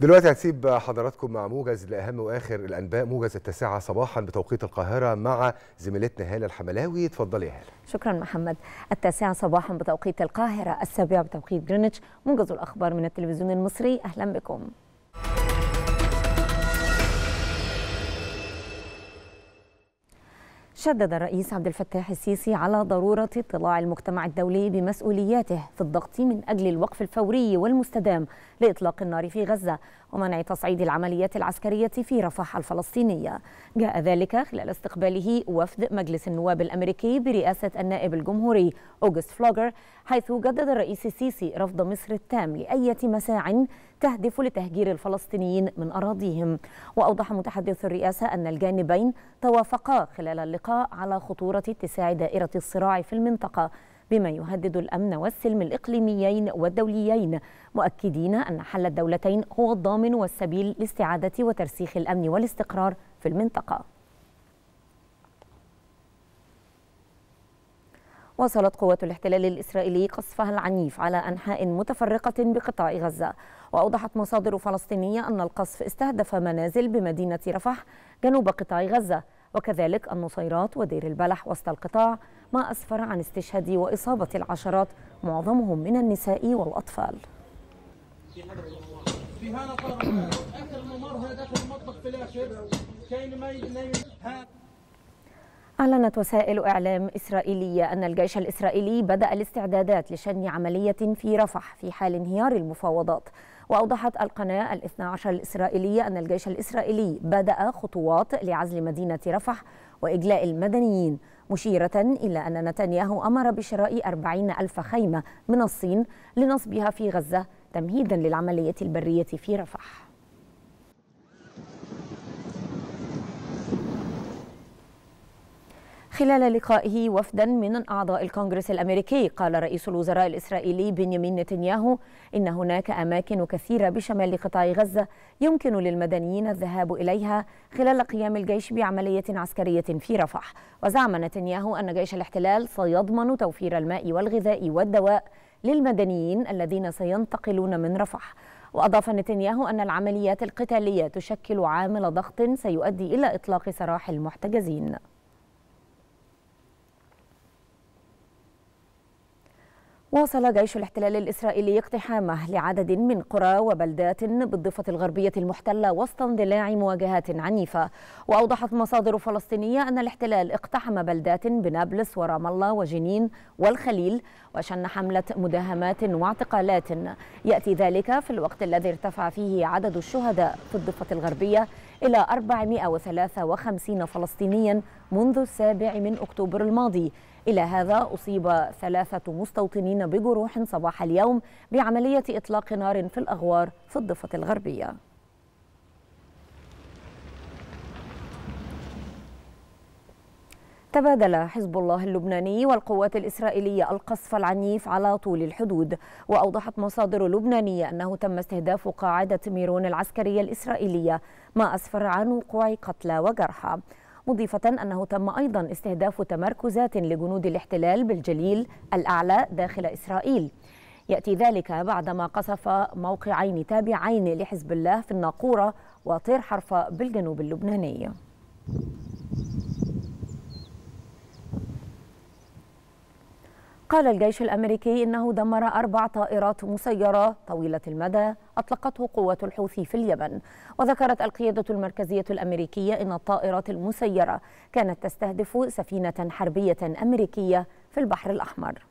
دلوقتي هنسيب حضراتكم مع موجز لاهم واخر الانباء موجز التاسعه صباحا بتوقيت القاهره مع زميلتنا هاله الحملاوي اتفضلي يا هاله شكرا محمد التاسعه صباحا بتوقيت القاهره السابعه بتوقيت جرينتش موجز الاخبار من التلفزيون المصري اهلا بكم شدد الرئيس عبد الفتاح السيسي على ضرورة اطلاع المجتمع الدولي بمسؤولياته في الضغط من أجل الوقف الفوري والمستدام لإطلاق النار في غزة ومنع تصعيد العمليات العسكرية في رفح الفلسطينية جاء ذلك خلال استقباله وفد مجلس النواب الأمريكي برئاسة النائب الجمهوري أوغست فلوجر حيث جدد الرئيس السيسي رفض مصر التام لأية مساع تهدف لتهجير الفلسطينيين من أراضيهم وأوضح متحدث الرئاسة أن الجانبين توافقا خلال اللقاء على خطورة اتساع دائرة الصراع في المنطقة بما يهدد الأمن والسلم الإقليميين والدوليين مؤكدين أن حل الدولتين هو الضامن والسبيل لاستعادة وترسيخ الأمن والاستقرار في المنطقة واصلت قوات الاحتلال الإسرائيلي قصفها العنيف على أنحاء متفرقة بقطاع غزة وأوضحت مصادر فلسطينية أن القصف استهدف منازل بمدينة رفح جنوب قطاع غزة وكذلك النصيرات ودير البلح وسط القطاع ما أسفر عن استشهاد وإصابة العشرات معظمهم من النساء والأطفال أعلنت وسائل إعلام إسرائيلية أن الجيش الإسرائيلي بدأ الاستعدادات لشن عملية في رفح في حال انهيار المفاوضات وأوضحت القناة الاثنى عشر الإسرائيلية أن الجيش الإسرائيلي بدأ خطوات لعزل مدينة رفح وإجلاء المدنيين مشيرة إلى أن نتنياهو أمر بشراء أربعين ألف خيمة من الصين لنصبها في غزة تمهيدا للعملية البرية في رفح خلال لقائه وفدا من أعضاء الكونغرس الأمريكي قال رئيس الوزراء الإسرائيلي بنيامين نتنياهو إن هناك أماكن كثيرة بشمال قطاع غزة يمكن للمدنيين الذهاب إليها خلال قيام الجيش بعملية عسكرية في رفح وزعم نتنياهو أن جيش الاحتلال سيضمن توفير الماء والغذاء والدواء للمدنيين الذين سينتقلون من رفح وأضاف نتنياهو أن العمليات القتالية تشكل عامل ضغط سيؤدي إلى إطلاق سراح المحتجزين واصل جيش الاحتلال الإسرائيلي اقتحامه لعدد من قرى وبلدات بالضفة الغربية المحتلة وسط اندلاع مواجهات عنيفة وأوضحت مصادر فلسطينية أن الاحتلال اقتحم بلدات بنابلس ورام الله وجنين والخليل وشن حملة مداهمات واعتقالات يأتي ذلك في الوقت الذي ارتفع فيه عدد الشهداء في الضفة الغربية إلى 453 فلسطينيا منذ السابع من أكتوبر الماضي إلى هذا أصيب ثلاثة مستوطنين بجروح صباح اليوم بعملية إطلاق نار في الأغوار في الضفة الغربية تبادل حزب الله اللبناني والقوات الإسرائيلية القصف العنيف على طول الحدود وأوضحت مصادر لبنانية أنه تم استهداف قاعدة ميرون العسكرية الإسرائيلية ما أسفر عن وقوع قتلى وجرحى مضيفة أنه تم أيضا استهداف تمركزات لجنود الاحتلال بالجليل الأعلى داخل إسرائيل يأتي ذلك بعدما قصف موقعين تابعين لحزب الله في الناقورة وطير حرفة بالجنوب اللبناني قال الجيش الأمريكي إنه دمر أربع طائرات مسيرة طويلة المدى أطلقته قوة الحوثي في اليمن وذكرت القيادة المركزية الأمريكية إن الطائرات المسيرة كانت تستهدف سفينة حربية أمريكية في البحر الأحمر